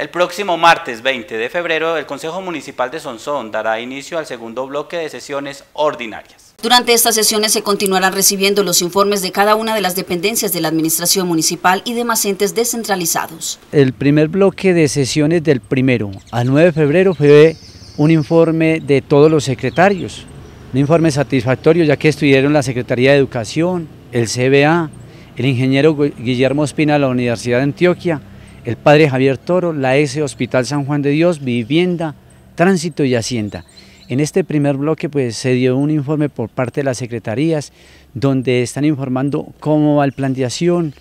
El próximo martes 20 de febrero, el Consejo Municipal de Sonsón dará inicio al segundo bloque de sesiones ordinarias. Durante estas sesiones se continuarán recibiendo los informes de cada una de las dependencias de la Administración Municipal y demás entes descentralizados. El primer bloque de sesiones del primero al 9 de febrero fue un informe de todos los secretarios, un informe satisfactorio ya que estuvieron la Secretaría de Educación, el CBA, el ingeniero Guillermo Espina de la Universidad de Antioquia, el Padre Javier Toro, la S Hospital San Juan de Dios, Vivienda, Tránsito y Hacienda. En este primer bloque pues, se dio un informe por parte de las secretarías donde están informando cómo va el plan de acción,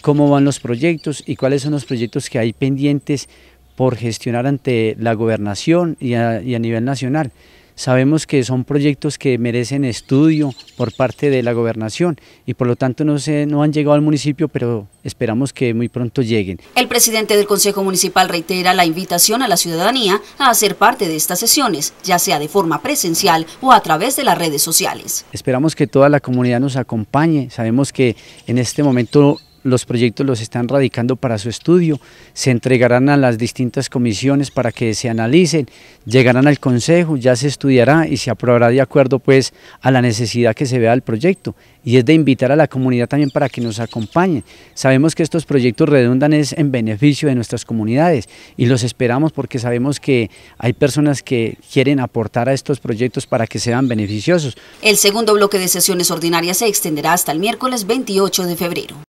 cómo van los proyectos y cuáles son los proyectos que hay pendientes por gestionar ante la gobernación y a nivel nacional. Sabemos que son proyectos que merecen estudio por parte de la gobernación y por lo tanto no, se, no han llegado al municipio, pero esperamos que muy pronto lleguen. El presidente del Consejo Municipal reitera la invitación a la ciudadanía a hacer parte de estas sesiones, ya sea de forma presencial o a través de las redes sociales. Esperamos que toda la comunidad nos acompañe, sabemos que en este momento los proyectos los están radicando para su estudio, se entregarán a las distintas comisiones para que se analicen, llegarán al consejo, ya se estudiará y se aprobará de acuerdo pues a la necesidad que se vea del proyecto y es de invitar a la comunidad también para que nos acompañe. Sabemos que estos proyectos redundan es en beneficio de nuestras comunidades y los esperamos porque sabemos que hay personas que quieren aportar a estos proyectos para que sean beneficiosos. El segundo bloque de sesiones ordinarias se extenderá hasta el miércoles 28 de febrero.